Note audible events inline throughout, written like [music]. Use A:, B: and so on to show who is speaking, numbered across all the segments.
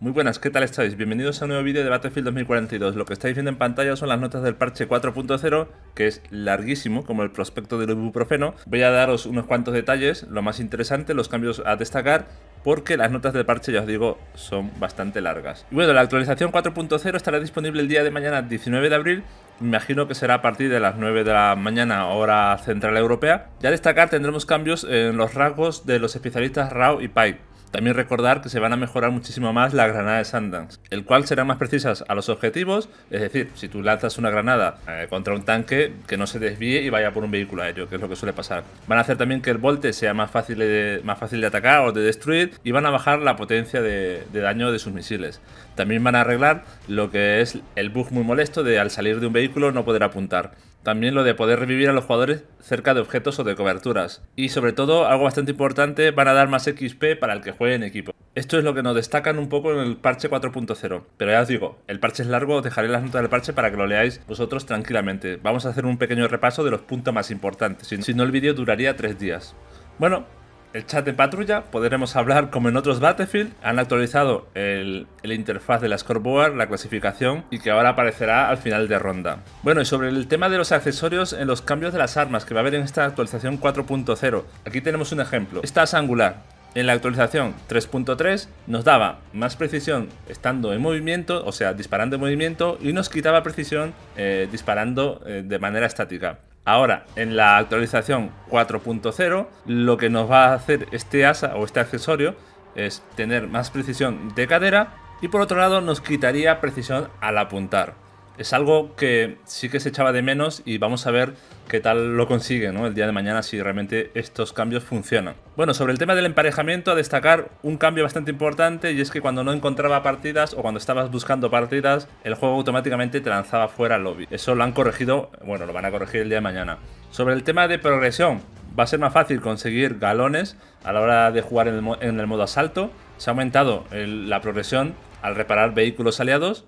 A: Muy buenas, ¿qué tal estáis? Bienvenidos a un nuevo vídeo de Battlefield 2042. Lo que estáis viendo en pantalla son las notas del parche 4.0, que es larguísimo, como el prospecto del ibuprofeno. Voy a daros unos cuantos detalles, lo más interesante, los cambios a destacar, porque las notas del parche, ya os digo, son bastante largas. Y bueno, la actualización 4.0 estará disponible el día de mañana 19 de abril imagino que será a partir de las 9 de la mañana, hora central europea. Ya destacar, tendremos cambios en los rasgos de los especialistas RAW y Pike. También recordar que se van a mejorar muchísimo más las granadas de Sundance, el cual será más precisas a los objetivos, es decir, si tú lanzas una granada eh, contra un tanque, que no se desvíe y vaya por un vehículo aéreo, que es lo que suele pasar. Van a hacer también que el volte sea más fácil de, más fácil de atacar o de destruir y van a bajar la potencia de, de daño de sus misiles. También van a arreglar lo que es el bug muy molesto de al salir de un vehículo no poder apuntar. También lo de poder revivir a los jugadores cerca de objetos o de coberturas. Y sobre todo, algo bastante importante, van a dar más XP para el que juegue en equipo. Esto es lo que nos destacan un poco en el parche 4.0. Pero ya os digo, el parche es largo, os dejaré las notas del parche para que lo leáis vosotros tranquilamente. Vamos a hacer un pequeño repaso de los puntos más importantes. Si no, el vídeo duraría 3 días. Bueno, el chat de patrulla, podremos hablar como en otros Battlefield. Han actualizado el, interfaz de la scoreboard, la clasificación y que ahora aparecerá al final de ronda. Bueno, y sobre el tema de los accesorios en los cambios de las armas que va a haber en esta actualización 4.0. Aquí tenemos un ejemplo. Esta es angular. En la actualización 3.3 nos daba más precisión estando en movimiento, o sea, disparando en movimiento, y nos quitaba precisión eh, disparando eh, de manera estática. Ahora, en la actualización 4.0, lo que nos va a hacer este asa o este accesorio es tener más precisión de cadera y por otro lado nos quitaría precisión al apuntar es algo que sí que se echaba de menos y vamos a ver qué tal lo consigue ¿no? el día de mañana si realmente estos cambios funcionan. Bueno, sobre el tema del emparejamiento, a destacar un cambio bastante importante y es que cuando no encontraba partidas o cuando estabas buscando partidas, el juego automáticamente te lanzaba fuera al lobby. Eso lo han corregido, bueno, lo van a corregir el día de mañana. Sobre el tema de progresión, va a ser más fácil conseguir galones a la hora de jugar en el, modo asalto. Se ha aumentado la progresión al reparar vehículos aliados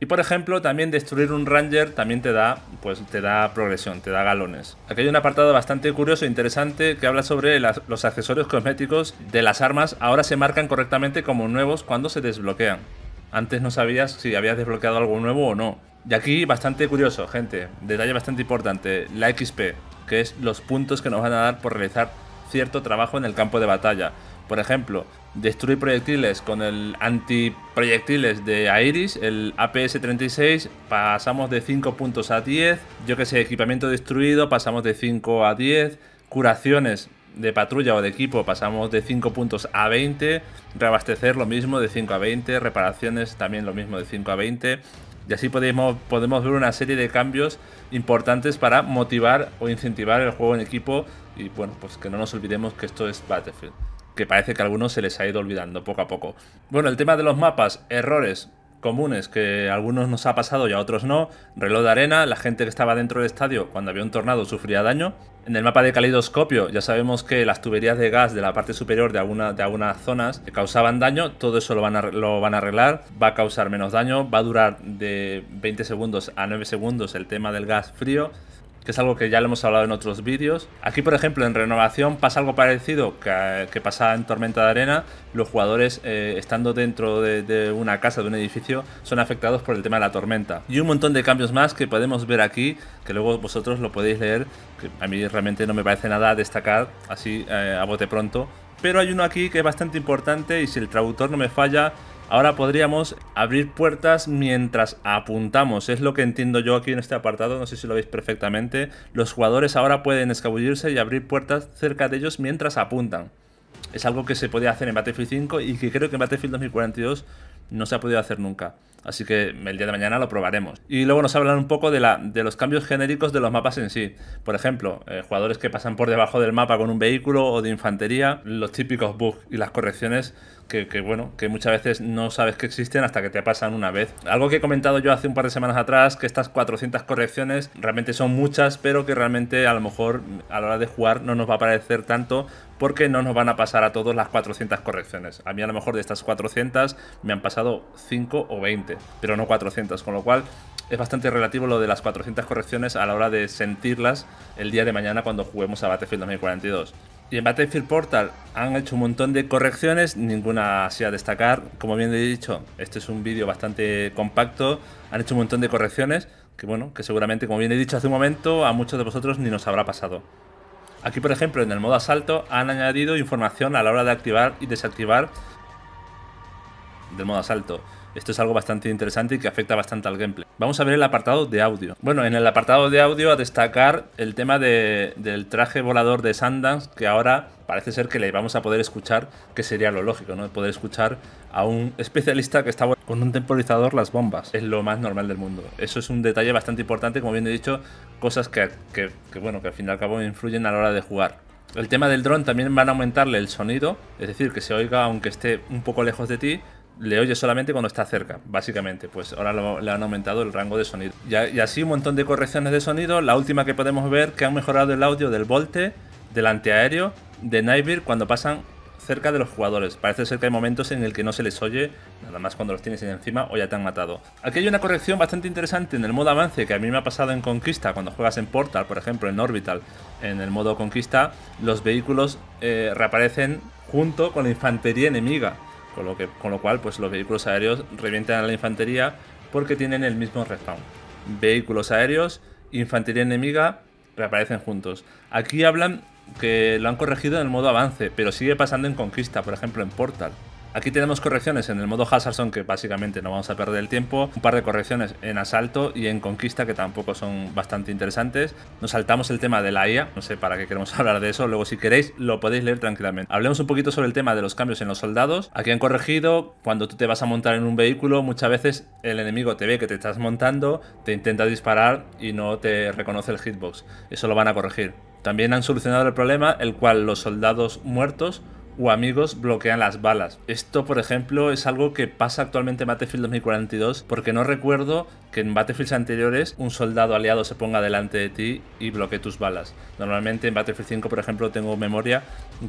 A: y por ejemplo, también destruir un Ranger también te da, pues, te da progresión, te da galones. Aquí hay un apartado bastante curioso e interesante que habla sobre los accesorios cosméticos de las armas. Ahora se marcan correctamente como nuevos cuando se desbloquean. Antes no sabías si habías desbloqueado algo nuevo o no. Y aquí bastante curioso, gente. Detalle bastante importante. La XP, que es los puntos que nos van a dar por realizar cierto trabajo en el campo de batalla. Por ejemplo, destruir proyectiles con el antiproyectiles de iris el APS-36, pasamos de 5 puntos a 10, yo que sé, equipamiento destruido, pasamos de 5 a 10, curaciones de patrulla o de equipo pasamos de 5 puntos a 20, reabastecer lo mismo de 5 a 20, reparaciones también lo mismo de 5 a 20, y así podemos, podemos ver una serie de cambios importantes para motivar o incentivar el juego en equipo y bueno, pues que no nos olvidemos que esto es Battlefield que parece que a algunos se les ha ido olvidando poco a poco. Bueno, el tema de los mapas, errores comunes que a algunos nos ha pasado y a otros no, reloj de arena, la gente que estaba dentro del estadio cuando había un tornado sufría daño. En el mapa de calidoscopio ya sabemos que las tuberías de gas de la parte superior de, alguna, de algunas zonas causaban daño, todo eso lo van, a, lo van a arreglar, va a causar menos daño, va a durar de 20 segundos a 9 segundos el tema del gas frío que es algo que ya lo hemos hablado en otros vídeos. Aquí, por ejemplo, en renovación pasa algo parecido que, pasa en Tormenta de Arena. Los jugadores, eh, estando dentro de, una casa, de un edificio, son afectados por el tema de la tormenta. Y un montón de cambios más que podemos ver aquí, que luego vosotros lo podéis leer, que a mí realmente no me parece nada destacar así eh, a bote pronto. Pero hay uno aquí que es bastante importante y si el traductor no me falla, Ahora podríamos abrir puertas mientras apuntamos. Es lo que entiendo yo aquí en este apartado, no sé si lo veis perfectamente. Los jugadores ahora pueden escabullirse y abrir puertas cerca de ellos mientras apuntan. Es algo que se podía hacer en Battlefield 5 y que creo que en Battlefield 2042 no se ha podido hacer nunca. Así que el día de mañana lo probaremos. Y luego nos hablan un poco de, la, de los cambios genéricos de los mapas en sí. Por ejemplo, eh, jugadores que pasan por debajo del mapa con un vehículo o de infantería, los típicos bugs y las correcciones que, que, bueno, que muchas veces no sabes que existen hasta que te pasan una vez. Algo que he comentado yo hace un par de semanas atrás, que estas 400 correcciones realmente son muchas, pero que realmente a lo mejor a la hora de jugar no nos va a parecer tanto porque no nos van a pasar a todos las 400 correcciones. A mí a lo mejor de estas 400 me han pasado 5 o 20, pero no 400, con lo cual es bastante relativo lo de las 400 correcciones a la hora de sentirlas el día de mañana cuando juguemos a Battlefield 2042. Y en Battlefield Portal han hecho un montón de correcciones, ninguna así a destacar. Como bien he dicho, este es un vídeo bastante compacto, han hecho un montón de correcciones que bueno, que seguramente, como bien he dicho hace un momento, a muchos de vosotros ni nos habrá pasado. Aquí, por ejemplo, en el modo asalto han añadido información a la hora de activar y desactivar del modo asalto. Esto es algo bastante interesante y que afecta bastante al gameplay. Vamos a ver el apartado de audio. Bueno, en el apartado de audio a destacar el tema del traje volador de Sundance, que ahora parece ser que le vamos a poder escuchar, que sería lo lógico, ¿no? Poder escuchar a un especialista que está con un temporizador las bombas. Es lo más normal del mundo. Eso es un detalle bastante importante, como bien he dicho, cosas que, bueno, que al fin y al cabo influyen a la hora de jugar. El tema del dron también van a aumentarle el sonido, es decir, que se oiga aunque esté un poco lejos de ti, le oye solamente cuando está cerca, básicamente. Pues ahora le han aumentado el rango de sonido. Y, así un montón de correcciones de sonido. La última que podemos ver que han mejorado el audio del Volte, del antiaéreo, de Nightbeard cuando pasan cerca de los jugadores. Parece ser que hay momentos en el que no se les oye, nada más cuando los tienes encima o ya te han matado. Aquí hay una corrección bastante interesante en el modo avance que a mí me ha pasado en Conquista, cuando juegas en Portal, por ejemplo, en Orbital, en el modo Conquista, los vehículos eh, reaparecen junto con la infantería enemiga. Con lo, que, con lo cual, pues los vehículos aéreos revientan a la infantería porque tienen el mismo respawn. Vehículos aéreos, infantería enemiga, reaparecen juntos. Aquí hablan que lo han corregido en el modo avance, pero sigue pasando en conquista, por ejemplo en Portal. Aquí tenemos correcciones en el modo Hazardson, que básicamente no vamos a perder el tiempo. Un par de correcciones en asalto y en conquista, que tampoco son bastante interesantes. Nos saltamos el tema de la IA, no sé para qué queremos [laughs] hablar de eso. Luego, si queréis, lo podéis leer tranquilamente. Hablemos un poquito sobre el tema de los cambios en los soldados. Aquí han corregido, cuando tú te vas a montar en un vehículo, muchas veces el enemigo te ve que te estás montando, te intenta disparar y no te reconoce el hitbox. Eso lo van a corregir. También han solucionado el problema, el cual los soldados muertos o amigos bloquean las balas. Esto, por ejemplo, es algo que pasa actualmente en Battlefield 2042 porque no recuerdo que en Battlefields anteriores un soldado aliado se ponga delante de ti y bloquee tus balas. Normalmente en Battlefield 5, por ejemplo, tengo memoria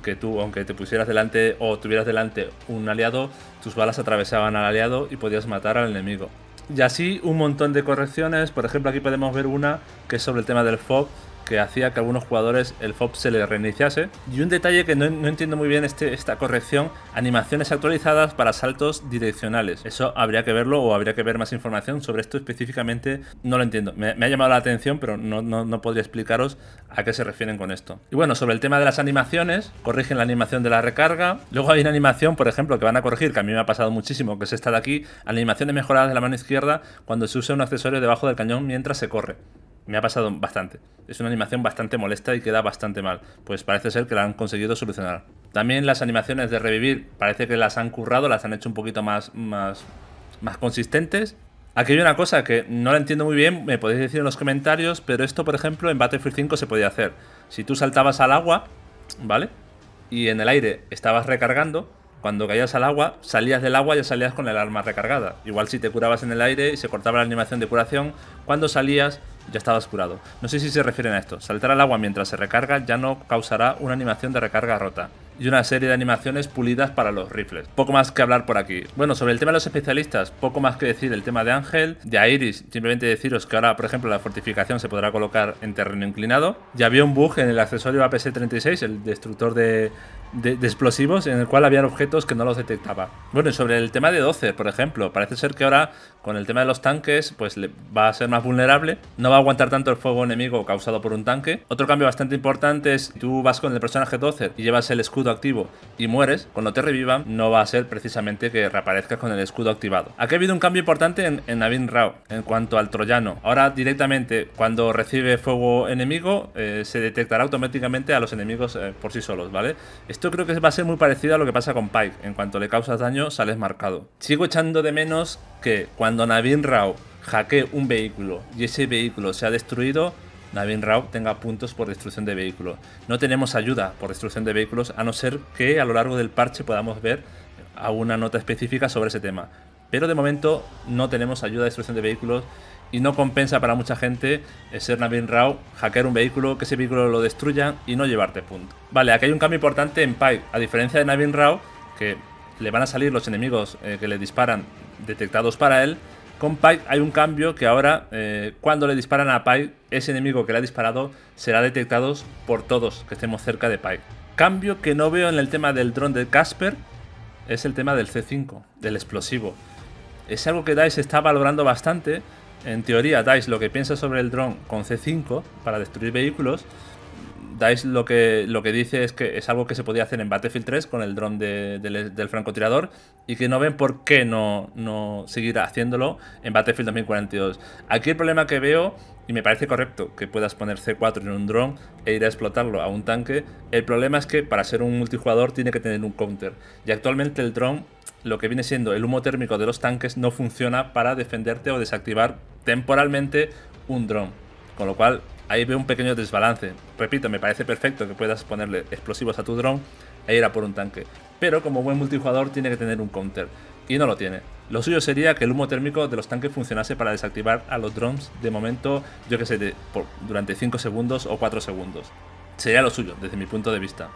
A: que tú, aunque te pusieras delante o tuvieras delante un aliado, tus balas atravesaban al aliado y podías matar al enemigo. Y así un montón de correcciones, por ejemplo aquí podemos ver una que es sobre el tema del fog que hacía que algunos jugadores el FOB se les reiniciase. Y un detalle que no, entiendo muy bien este, esta corrección, animaciones actualizadas para saltos direccionales. Eso habría que verlo o habría que ver más información sobre esto específicamente. No lo entiendo. Me, ha llamado la atención, pero no, no, no podría explicaros a qué se refieren con esto. Y bueno, sobre el tema de las animaciones, corrigen la animación de la recarga. Luego hay una animación, por ejemplo, que van a corregir, que a mí me ha pasado muchísimo, que es esta de aquí, animaciones mejoradas de la mano izquierda cuando se usa un accesorio debajo del cañón mientras se corre. Me ha pasado bastante. Es una animación bastante molesta y queda bastante mal, pues parece ser que la han conseguido solucionar. También las animaciones de revivir parece que las han currado, las han hecho un poquito más, más, más consistentes Aquí hay una cosa que no la entiendo muy bien, me podéis decir en los comentarios, pero esto, por ejemplo, en Battlefield 5 se podía hacer. Si tú saltabas al agua, ¿vale? Y en el aire estabas recargando, cuando caías al agua, salías del agua y ya salías con el arma recargada. Igual si te curabas en el aire y se cortaba la animación de curación, cuando salías ya estaba curado. No sé si se refieren a esto. Saltar al agua mientras se recarga ya no causará una animación de recarga rota y una serie de animaciones pulidas para los rifles. Poco más que hablar por aquí. Bueno, sobre el tema de los especialistas, poco más que decir el tema de Ángel, de Iris, simplemente deciros que ahora, por ejemplo, la fortificación se podrá colocar en terreno inclinado. Ya había un bug en el accesorio apc 36 el destructor de, explosivos, en el cual había objetos que no los detectaba. Bueno, y sobre el tema de 12, por ejemplo, parece ser que ahora con el tema de los tanques, pues le, va a ser más vulnerable, no va a aguantar tanto el fuego enemigo causado por un tanque. Otro cambio bastante importante es, tú vas con el personaje 12 y llevas el escudo activo y mueres, cuando te revivan no va a ser precisamente que reaparezcas con el escudo activado. Aquí ha habido un cambio importante en, Navin Rao en cuanto al troyano. Ahora directamente cuando recibe fuego enemigo eh, se detectará automáticamente a los enemigos eh, por sí solos, ¿vale? Esto creo que va a ser muy parecido a lo que pasa con Pike. En cuanto le causas daño sales marcado. Sigo echando de menos que cuando Navin Rao hackee un vehículo y ese vehículo se ha destruido, Navin Rao tenga puntos por destrucción de vehículos. No tenemos ayuda por destrucción de vehículos, a no ser que a lo largo del parche podamos ver alguna nota específica sobre ese tema. Pero de momento no tenemos ayuda de destrucción de vehículos y no compensa para mucha gente eh, ser Navin Rao, hackear un vehículo, que ese vehículo lo destruyan y no llevarte puntos. Vale, aquí hay un cambio importante en Pike. A diferencia de Navin Rao, que le van a salir los enemigos eh, que le disparan detectados para él, con Pike hay un cambio que ahora, eh, cuando le disparan a Pike, ese enemigo que le ha disparado será detectado por todos que estemos cerca de Pike. Cambio que no veo en el tema del dron de Casper es el tema del C5, del explosivo. Es algo que DICE está valorando bastante. En teoría, DICE lo que piensa sobre el dron con C5 para destruir vehículos Dice lo que, lo que dice es que es algo que se podía hacer en Battlefield 3 con el dron del, francotirador y que no ven por qué no, no seguir haciéndolo en Battlefield 2042. Aquí el problema que veo, y me parece correcto que puedas poner C4 en un dron e ir a explotarlo a un tanque, el problema es que para ser un multijugador tiene que tener un counter. Y actualmente el dron, lo que viene siendo el humo térmico de los tanques, no funciona para defenderte o desactivar temporalmente un dron. Con lo cual Ahí veo un pequeño desbalance. Repito, me parece perfecto que puedas ponerle explosivos a tu drone e ir a por un tanque. Pero como buen multijugador tiene que tener un counter. Y no lo tiene. Lo suyo sería que el humo térmico de los tanques funcionase para desactivar a los drones de momento, yo que sé, durante 5 segundos o 4 segundos. Sería lo suyo, desde mi punto de vista.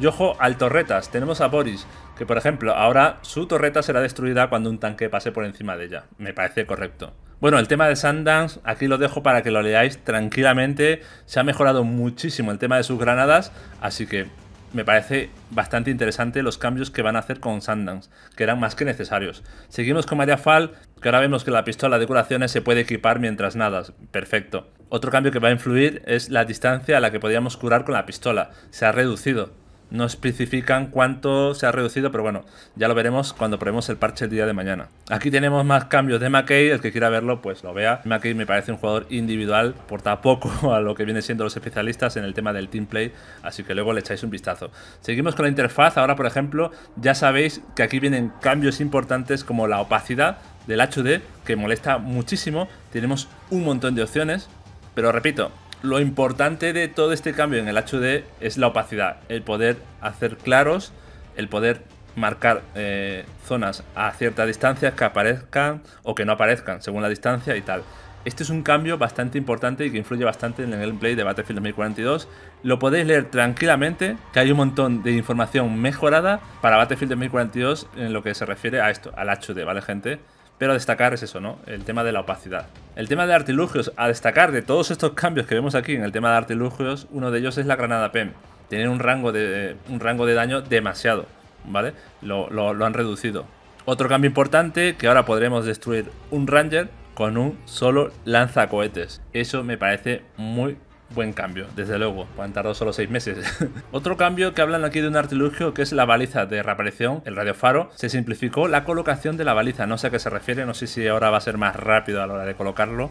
A: Y ojo al torretas, tenemos a Boris, que por ejemplo ahora su torreta será destruida cuando un tanque pase por encima de ella. Me parece correcto. Bueno, el tema de Sandans, aquí lo dejo para que lo leáis tranquilamente. Se ha mejorado muchísimo el tema de sus granadas, así que me parece bastante interesante los cambios que van a hacer con Sundance, que eran más que necesarios. Seguimos con Maria Fall, que ahora vemos que la pistola de curaciones se puede equipar mientras nadas. Perfecto. Otro cambio que va a influir es la distancia a la que podíamos curar con la pistola. Se ha reducido no especifican cuánto se ha reducido, pero bueno, ya lo veremos cuando probemos el parche el día de mañana. Aquí tenemos más cambios de McKay, el que quiera verlo pues lo vea. McKay me parece un jugador individual, porta poco a lo que viene siendo los especialistas en el tema del team play, así que luego le echáis un vistazo. Seguimos con la interfaz, ahora por ejemplo, ya sabéis que aquí vienen cambios importantes como la opacidad del HD, que molesta muchísimo, tenemos un montón de opciones, pero repito, lo importante de todo este cambio en el HD es la opacidad, el poder hacer claros, el poder marcar eh, zonas a cierta distancia que aparezcan o que no aparezcan según la distancia y tal. Este es un cambio bastante importante y que influye bastante en el gameplay de Battlefield 2042. Lo podéis leer tranquilamente, que hay un montón de información mejorada para Battlefield 2042 en lo que se refiere a esto, al HD, ¿vale gente? Pero a destacar es eso, ¿no? El tema de la opacidad. El tema de artilugios, a destacar de todos estos cambios que vemos aquí en el tema de artilugios, uno de ellos es la granada PEM. Tienen un rango de, un rango de daño demasiado, ¿vale? Lo, lo han reducido. Otro cambio importante, que ahora podremos destruir un ranger con un solo lanzacohetes. Eso me parece muy buen cambio, desde luego, han tardado solo seis meses. [laughs] Otro cambio que hablan aquí de un artilugio que es la baliza de reaparición, el radiofaro, se simplificó la colocación de la baliza, no sé a qué se refiere, no sé si ahora va a ser más rápido a la hora de colocarlo,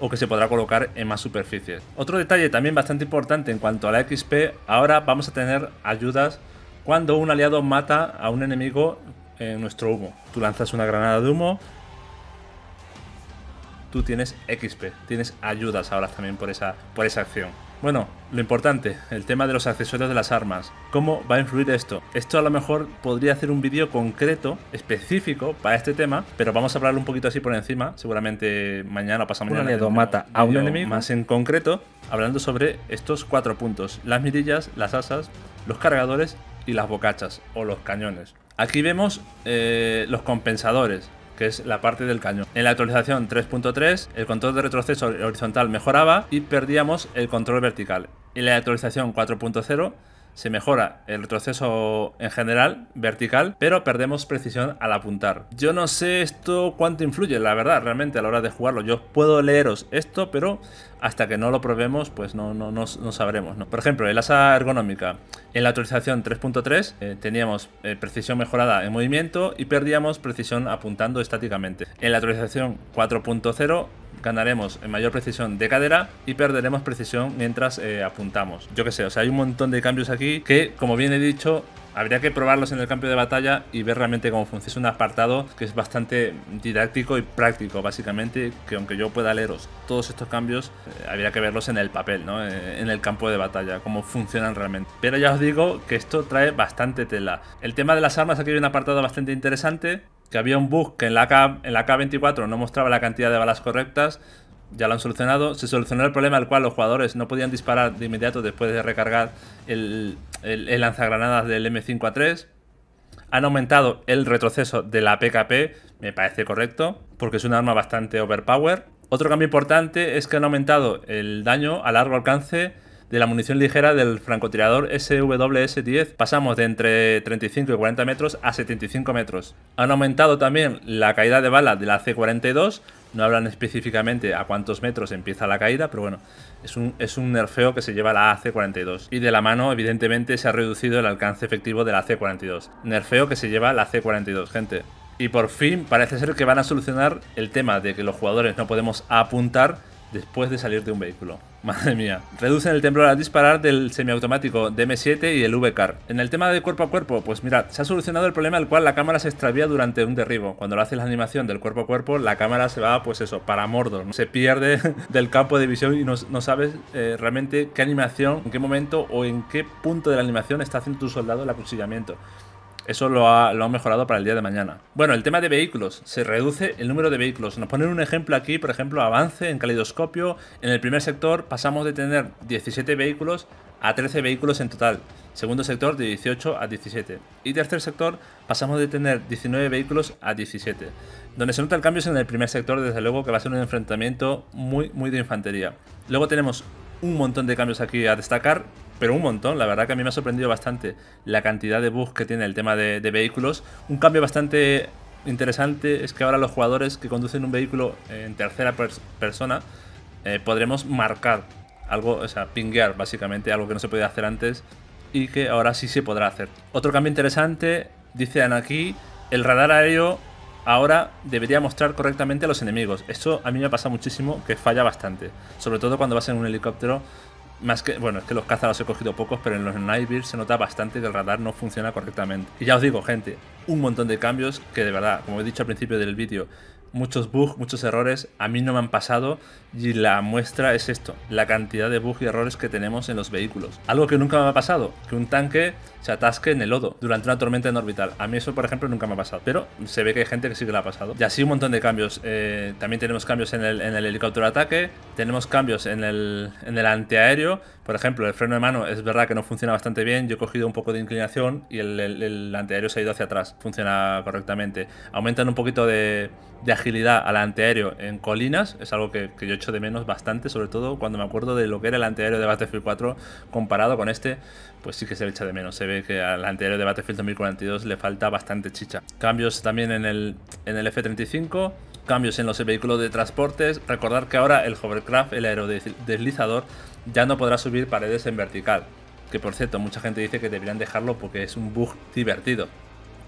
A: o que se podrá colocar en más superficies. Otro detalle también bastante importante en cuanto a la XP, ahora vamos a tener ayudas cuando un aliado mata a un enemigo en nuestro humo. Tú lanzas una granada de humo, tú tienes XP, tienes ayudas ahora también por esa, por esa acción. Bueno, lo importante, el tema de los accesorios de las armas. ¿Cómo va a influir esto? Esto a lo mejor podría hacer un vídeo concreto, específico para este tema, pero vamos a hablar un poquito así por encima, seguramente mañana o pasado mañana. Un mata a un enemigo. Más en concreto, hablando sobre estos cuatro puntos, las mirillas, las asas, los cargadores y las bocachas o los cañones. Aquí vemos eh, los compensadores que es la parte del caño. En la actualización 3.3, el control de retroceso horizontal mejoraba y perdíamos el control vertical. En la actualización 4.0, se mejora el retroceso en general, vertical, pero perdemos precisión al apuntar. Yo no sé esto cuánto influye, la verdad, realmente a la hora de jugarlo. Yo puedo leeros esto, pero hasta que no lo probemos, pues no, no, no, sabremos. Por ejemplo, el asa ergonómica. En la actualización 3.3 eh, teníamos eh, precisión mejorada en movimiento y perdíamos precisión apuntando estáticamente. En la actualización 4.0 ganaremos en mayor precisión de cadera y perderemos precisión mientras eh, apuntamos. Yo que sé, o sea, hay un montón de cambios aquí que, como bien he dicho, Habría que probarlos en el campo de batalla y ver realmente cómo funciona. Es un apartado que es bastante didáctico y práctico, básicamente, que aunque yo pueda leeros todos estos cambios, eh, habría que verlos en el papel, eh, en el campo de batalla, cómo funcionan realmente. Pero ya os digo que esto trae bastante tela. El tema de las armas, aquí hay un apartado bastante interesante, que había un bug que en la, K, en la K24 no mostraba la cantidad de balas correctas, ya lo han solucionado. Se solucionó el problema al cual los jugadores no podían disparar de inmediato después de recargar el, lanzagranadas del M5A3. Han aumentado el retroceso de la PKP, me parece correcto, porque es un arma bastante overpower. Otro cambio importante es que han aumentado el daño a largo alcance de la munición ligera del francotirador SWS-10 pasamos de entre 35 y 40 metros a 75 metros. Han aumentado también la caída de bala de la C-42 no hablan específicamente a cuántos metros empieza la caída, pero bueno, es un, nerfeo que se lleva la AC-42. Y de la mano, evidentemente, se ha reducido el alcance efectivo de la C-42. Nerfeo que se lleva la C-42, gente. Y por fin parece ser que van a solucionar el tema de que los jugadores no podemos apuntar después de salir de un vehículo. [laughs] Madre mía. Reducen el temblor al disparar del semiautomático DM7 y el V-car. En el tema de cuerpo a cuerpo, pues mirad, se ha solucionado el problema al cual la cámara se extravía durante un derribo. Cuando lo hace la animación del cuerpo a cuerpo, la cámara se va, pues eso, para no Se pierde [laughs] del campo de visión y no, sabes eh, realmente qué animación, en qué momento o en qué punto de la animación está haciendo tu soldado el acuchillamiento. Eso lo ha, mejorado para el día de mañana. Bueno, el tema de vehículos. Se reduce el número de vehículos. Nos ponen un ejemplo aquí, por ejemplo, avance en caleidoscopio. En el primer sector pasamos de tener 17 vehículos a 13 vehículos en total. Segundo sector de 18 a 17. Y tercer sector pasamos de tener 19 vehículos a 17. Donde se nota el cambio es en el primer sector, desde luego que va a ser un enfrentamiento muy, muy de infantería. Luego tenemos un montón de cambios aquí a destacar pero un montón. La verdad que a mí me ha sorprendido bastante la cantidad de bugs que tiene el tema de, vehículos. Un cambio bastante interesante es que ahora los jugadores que conducen un vehículo en tercera persona eh, podremos marcar algo, o sea, pinguear básicamente, algo que no se podía hacer antes y que ahora sí se podrá hacer. Otro cambio interesante, dice aquí, el radar aéreo ahora debería mostrar correctamente a los enemigos. eso a mí me pasado muchísimo, que falla bastante. Sobre todo cuando vas en un helicóptero más que, bueno, es que los cazas los he cogido pocos, pero en los Nightbird se nota bastante que el radar no funciona correctamente. Y ya os digo, gente, un montón de cambios que de verdad, como he dicho al principio del vídeo, muchos bugs, muchos errores. A mí no me han pasado y la muestra es esto, la cantidad de bugs y errores que tenemos en los vehículos. Algo que nunca me ha pasado, que un tanque se atasque en el lodo durante una tormenta en orbital. A mí eso, por ejemplo, nunca me ha pasado, pero se ve que hay gente que sí que lo ha pasado. Y así un montón de cambios. Eh, también tenemos cambios en el, helicóptero de ataque, tenemos cambios en el, en el antiaéreo. Por ejemplo, el freno de mano es verdad que no funciona bastante bien. Yo he cogido un poco de inclinación y el, antiaéreo se ha ido hacia atrás. Funciona correctamente. Aumentan un poquito de, de agilidad al antiaéreo en colinas es algo que, yo echo de menos bastante, sobre todo cuando me acuerdo de lo que era el antiaéreo de Battlefield 4 comparado con este, pues sí que se le echa de menos. Se ve que al antiaéreo de Battlefield 2042 le falta bastante chicha. Cambios también en el, en el F-35, cambios en los vehículos de transportes. Recordar que ahora el hovercraft, el aerodeslizador, ya no podrá subir paredes en vertical. Que por cierto, mucha gente dice que deberían dejarlo porque es un bug divertido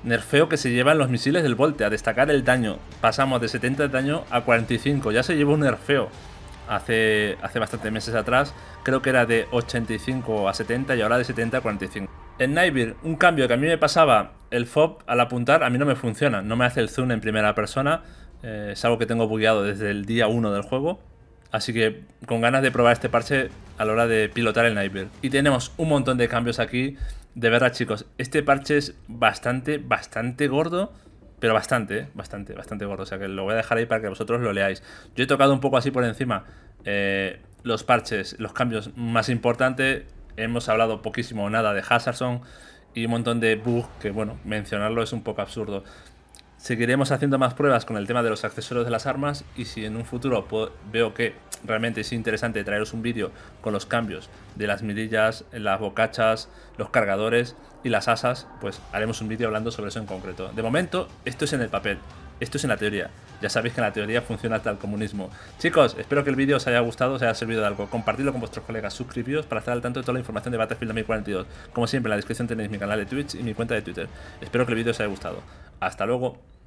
A: nerfeo que se llevan los misiles del Volte, a destacar el daño. Pasamos de 70 de daño a 45, ya se llevó un nerfeo. Hace, hace bastantes meses atrás, creo que era de 85 a 70 y ahora de 70 a 45. En Nightbeard, un cambio que a mí me pasaba, el FOB al apuntar a mí no me funciona, no me hace el zoom en primera persona, eh, es algo que tengo bugueado desde el día 1 del juego. Así que con ganas de probar este parche a la hora de pilotar el Nightbeard. Y tenemos un montón de cambios aquí de verdad, chicos, este parche es bastante, bastante gordo. Pero bastante, ¿eh? bastante, bastante gordo. O sea que lo voy a dejar ahí para que vosotros lo leáis. Yo he tocado un poco así por encima eh, los parches, los cambios más importantes. Hemos hablado poquísimo o nada de Hazardson y un montón de bugs que, bueno, mencionarlo es un poco absurdo. Seguiremos haciendo más pruebas con el tema de los accesorios de las armas y si en un futuro veo que realmente es interesante traeros un vídeo con los cambios de las mirillas, las bocachas, los cargadores y las asas, pues haremos un vídeo hablando sobre eso en concreto. De momento, esto es en el papel, esto es en la teoría. Ya sabéis que en la teoría funciona hasta el comunismo. Chicos, espero que el vídeo os haya gustado, os haya servido de algo. Compartidlo con vuestros colegas, suscribíos para estar al tanto de toda la información de Battlefield 2042. Como siempre, en la descripción tenéis mi canal de Twitch y mi cuenta de Twitter. Espero que el vídeo os haya gustado. Hasta luego.